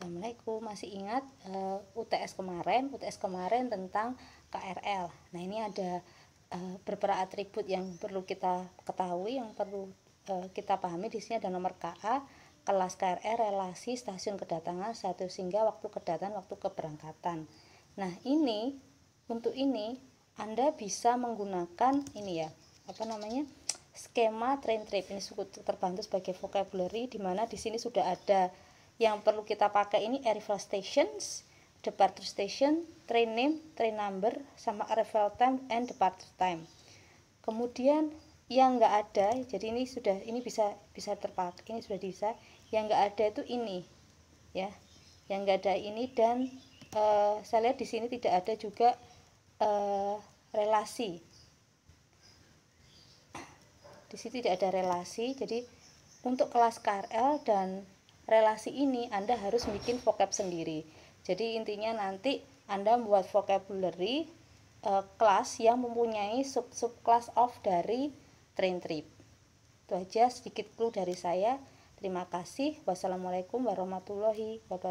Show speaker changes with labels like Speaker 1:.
Speaker 1: Assalamualaikum. Masih ingat uh, eh, UTS kemarin, UTS kemarin tentang KRL. Nah, ini ada uh, beberapa atribut yang perlu kita ketahui, yang perlu uh, kita pahami di sini ada nomor KA, kelas KRL, relasi stasiun kedatangan, satu sehingga waktu kedatangan, waktu keberangkatan. Nah, ini untuk ini Anda bisa menggunakan ini ya, apa namanya? skema train trip ini cukup terbantu sebagai vocabulary di mana di sini sudah ada yang perlu kita pakai ini arrival stations, departure station, train name, train number, sama arrival time and departure time. Kemudian yang enggak ada, jadi ini sudah ini bisa bisa terpakai, ini sudah bisa. Yang enggak ada itu ini, ya, yang enggak ada ini dan uh, saya lihat di sini tidak ada juga uh, relasi. Di sini tidak ada relasi, jadi untuk kelas KRL dan relasi ini Anda harus bikin vocab sendiri. Jadi intinya nanti Anda membuat vocabulary uh, kelas yang mempunyai sub-sub class of dari train trip. Itu aja sedikit clue dari saya. Terima kasih. Wassalamualaikum warahmatullahi wabarakatuh.